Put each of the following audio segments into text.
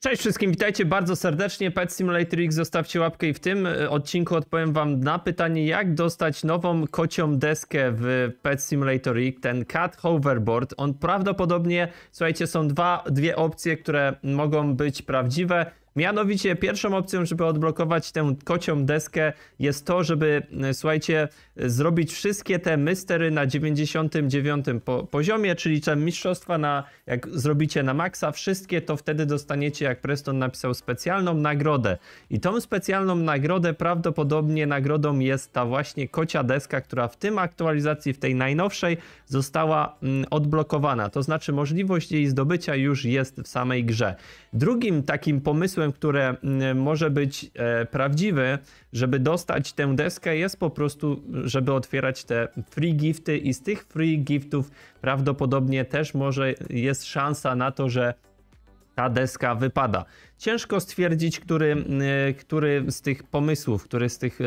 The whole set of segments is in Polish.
Cześć wszystkim, witajcie bardzo serdecznie. Pet Simulator X, zostawcie łapkę i w tym e, odcinku odpowiem wam na pytanie, jak dostać nową kocią deskę w Pet Simulator X, ten Cat Hoverboard. On prawdopodobnie, słuchajcie, są dwa, dwie opcje, które mogą być prawdziwe. Mianowicie pierwszą opcją, żeby odblokować tę kocią deskę jest to, żeby e, słuchajcie, zrobić wszystkie te mystery na 99 po poziomie, czyli te mistrzostwa na, jak zrobicie na maksa wszystkie, to wtedy dostaniecie, jak Preston napisał, specjalną nagrodę. I tą specjalną nagrodę prawdopodobnie nagrodą jest ta właśnie kocia deska, która w tym aktualizacji, w tej najnowszej została mm, odblokowana. To znaczy możliwość jej zdobycia już jest w samej grze. Drugim takim pomysłem sposobem, które mm, może być e, prawdziwy, żeby dostać tę deskę, jest po prostu, żeby otwierać te free gifty i z tych free giftów prawdopodobnie też może jest szansa na to, że ta deska wypada. Ciężko stwierdzić, który, y, który z tych pomysłów, który z tych y,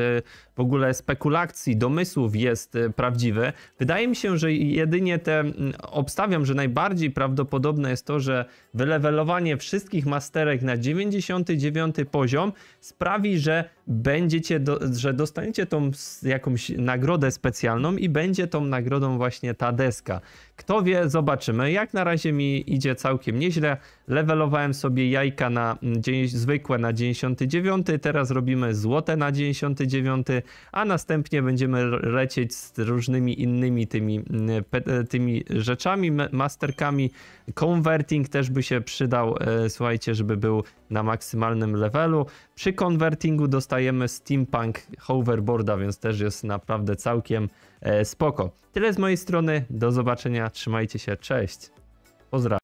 w ogóle spekulacji, domysłów jest y, prawdziwy. Wydaje mi się, że jedynie te, obstawiam, że najbardziej prawdopodobne jest to, że wylewelowanie wszystkich masterek na 99 poziom sprawi, że będziecie, do, że dostaniecie tą jakąś nagrodę specjalną i będzie tą nagrodą właśnie ta deska. Kto wie, zobaczymy. Jak na razie mi idzie całkiem nieźle. Levelowałem sobie jajka na zwykłe na 99, teraz robimy złote na 99, a następnie będziemy lecieć z różnymi innymi tymi, mm, e, tymi rzeczami, masterkami. Converting też by się przydał, e, słuchajcie, żeby był na maksymalnym levelu. Przy convertingu dostajemy steampunk hoverboarda, więc też jest naprawdę całkiem e, spoko. Tyle z mojej strony, do zobaczenia, trzymajcie się, cześć. Pozdrawiam.